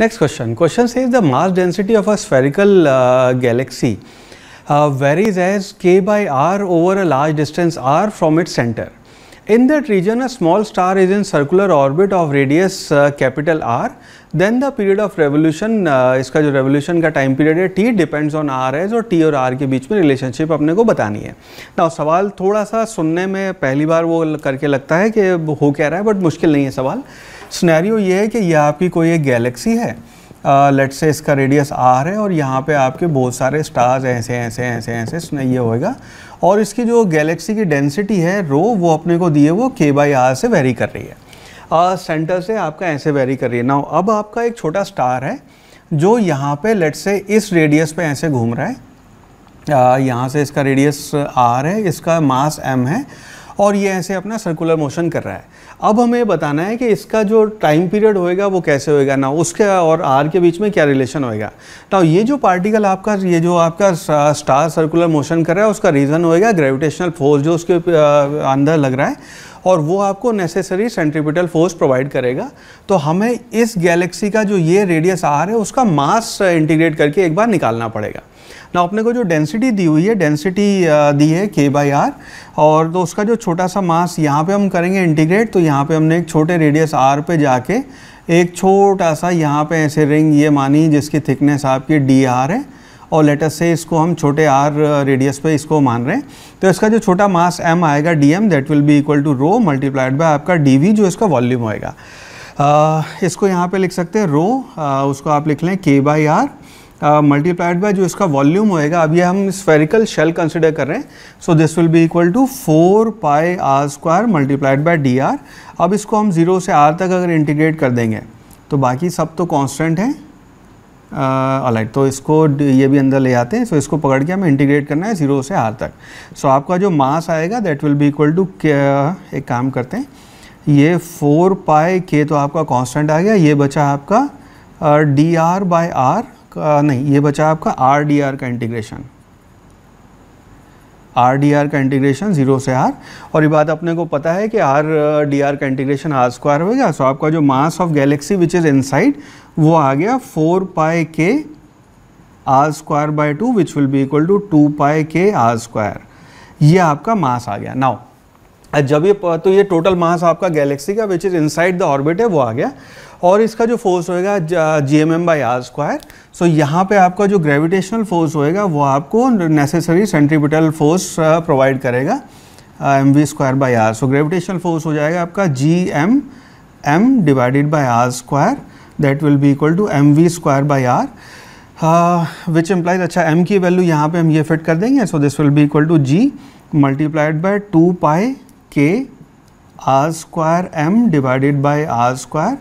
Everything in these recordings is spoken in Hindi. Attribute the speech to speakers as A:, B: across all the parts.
A: नेक्स्ट क्वेश्चन क्वेश्चन से is the mass density of a spherical galaxy varies as K by R over a large distance R from it centre in that region a small star is in circular orbit of radius capital R then the period of revolution इसका जो रेवोल्यूशन का टाइम पीरियड है T depends on R as और टी और आर के बीच में रिलेशनशिप अपने को बतानी है ना सवाल थोड़ा सा सुनने में पहली बार वो करके लगता है कि हो क्या रहा है बट मुश्किल नहीं है सवाल स्नैरियो ये है कि यह आपकी कोई एक गैलेक्सी है लेट्स uh, से इसका रेडियस आर है और यहाँ पे आपके बहुत सारे स्टार्स ऐसे ऐसे ऐसे ऐसे ये होएगा और इसकी जो गैलेक्सी की डेंसिटी है रो वो अपने को दिए वो के बाई आर से वेरी कर रही है और सेंटर से आपका ऐसे वेरी कर रही है ना अब आपका एक छोटा स्टार है जो यहाँ पे लेट्स से इस रेडियस पे ऐसे घूम रहा है यहाँ से इसका रेडियस आर है इसका मास एम है और ये ऐसे अपना सर्कुलर मोशन कर रहा है अब हमें बताना है कि इसका जो टाइम पीरियड होएगा वो कैसे होएगा ना उसके और आर के बीच में क्या रिलेशन होएगा ना ये जो पार्टिकल आपका ये जो आपका स्टार सर्कुलर मोशन कर रहा है उसका रीज़न होएगा ग्रेविटेशनल फोर्स जो उसके अंदर लग रहा है और वो आपको नेसेसरी सेंट्रिपिटल फोर्स प्रोवाइड करेगा तो हमें इस गैलेक्सी का जो ये रेडियस आर है उसका मास इंटीग्रेट करके एक बार निकालना पड़ेगा ना अपने को जो डेंसिटी दी हुई है डेंसिटी दी है के बाई आर और तो उसका जो छोटा सा मास यहाँ पे हम करेंगे इंटीग्रेट तो यहाँ पे हमने एक छोटे रेडियस आर पे जाके एक छोटा सा यहाँ पे ऐसे रिंग ये मानी जिसकी थिकनेस आपकी डी आर है और लेटस से इसको हम छोटे आर रेडियस पे इसको मान रहे हैं तो इसका जो छोटा मास एम आएगा D M that will be equal to rho multiplied by आपका डी वी जो इसका वॉल्यूम होएगा इसको यहाँ पे लिख सकते हैं रो आ, उसको आप लिख लें K by R multiplied uh, by जो इसका वॉल्यूम होएगा अब हम स्फेरिकल शेल कंसिडर कर रहे हैं so this will be equal to four pi R square multiplied by D R अब इसको हम ज़ीरो से आर तक अगर इंटीग्रेट कर देंगे तो बाकी सब तो कांस्टेंट हैं अलाइट uh, तो इसको ये भी अंदर ले आते हैं सो so इसको पकड़ के हमें इंटीग्रेट करना है ज़ीरो से आर तक सो so आपका जो मास आएगा that will be equal to एक काम करते हैं ये फोर पाए के तो आपका कांस्टेंट आ गया ये बचा आपका डी आर बाय आर आपका नहीं ये बचा आपका आर डी आर का इंटीग्रेशन आर डी आर का इंटीग्रेशन जीरो से आर और ये बात अपने को पता है कि आर डी आर का इंटीग्रेशन आर स्क्वायर हो गया सो आपका जो mass of galaxy which is inside वो आ गया four pi K R square by two which will be equal to two pi K R square ये आपका मास आ गया नाउ जब ये तो ये टोटल मास आपका गैलेक्सी का which is inside the orbit है वो आ गया और इसका जो फोर्स होएगा G M M by R square so यहाँ पे आपका जो ग्रेविटेशनल फोर्स होएगा वो आपको नेसेसरी सेंट्रीपिटल फोर्स प्रोवाइड करेगा M V square by R so gravitational force हो जाएगा आपका G M M divided by R square that will be equal to M V square by R which implies अच्छा एम की वैल्यू यहाँ पे हम ये फिट कर देंगे so this will be equal to G multiplied by two pi K R square M divided by R square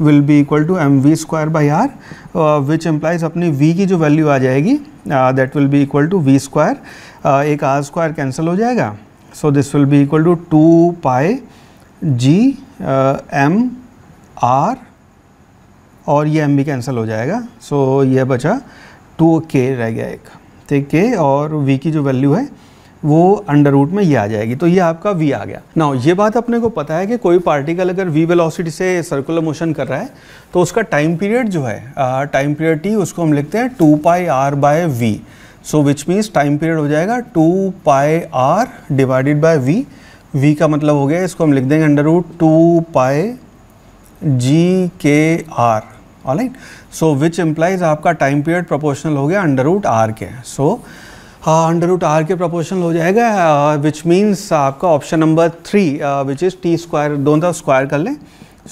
A: will be equal to M V square by R which implies अपनी वी की जो वैल्यू आ जाएगी that will be equal to V square एक आर स्क्वायर कैंसिल हो जाएगा so this will be equal to two pi G M R और ये एम भी कैंसिल हो जाएगा सो so, यह बचा टू के रह गया एक ठीक के और वी की जो वैल्यू है वो अंडर रूट में ये आ जाएगी तो ये आपका वी आ गया ना ये बात अपने को पता है कि कोई पार्टिकल अगर वी वेलोसिटी से सर्कुलर मोशन कर रहा है तो उसका टाइम पीरियड जो है टाइम पीरियड टी उसको हम लिखते हैं two pi R by V so which means time period हो जाएगा two pi R divided by V V का मतलब हो गया इसको हम लिख देंगे under root two pi G K R all right so which implies आपका टाइम पीरियड प्रोपोर्शनल हो गया under root R K so so, under root R K proportional हो जाएगा विच uh, मीन्स आपका option number three which is T square दोनों तरफ स्क्वायर कर लें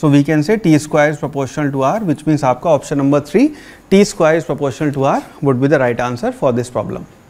A: so we can say T square is proportional to R which means आपका option number three T square is proportional to R would be the right answer for this problem